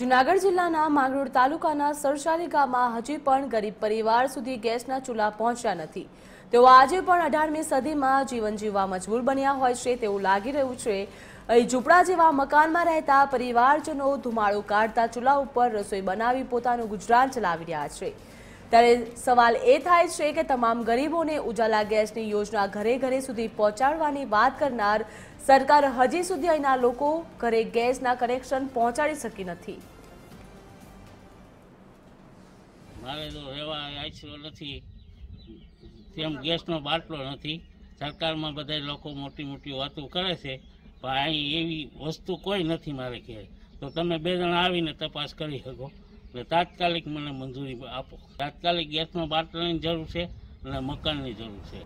જુનાગઢ જિલ્લાના માંગરોળ તાલુકાના સરસાલી ગામમાં હજી પણ ગરીબ પરિવાર સુધી ગેસના ચૂલા પહોંચ્યા નથી તેઓ આજે પણ અઢારમી સદીમાં જીવન જીવવા મજબૂર બન્યા હોય છે તેવું લાગી રહ્યું છે અહીં ઝૂંપડા જેવા મકાનમાં રહેતા પરિવારજનો ધુમાડો કાઢતા ચૂલા ઉપર રસોઈ બનાવી પોતાનું ગુજરાન ચલાવી રહ્યા છે ત્યારે સવાલ એ થાય છે કે તમામ ગરીબોને ઉજાલા ગેસની યોજના ઘરે ઘરે સુધી પહોંચાડવાની વાત કરનાર સરકાર હજી સુધી અહીંના લોકો ઘરે ગેસના કનેક્શન પહોંચાડી શકી નથી મારે તો રહેવા આશરો નથી તેમ ગેસનો બાટલો નથી સરકારમાં બધા લોકો મોટી મોટી વાતો કરે છે પણ અહીં એવી વસ્તુ કોઈ નથી મારે ઘેર તો તમે બે જણા આવીને તપાસ કરી શકો એટલે તાત્કાલિક મને મંજૂરી આપો તાત્કાલિક ગેસમાં બાટલાની જરૂર છે અને મકાનની જરૂર છે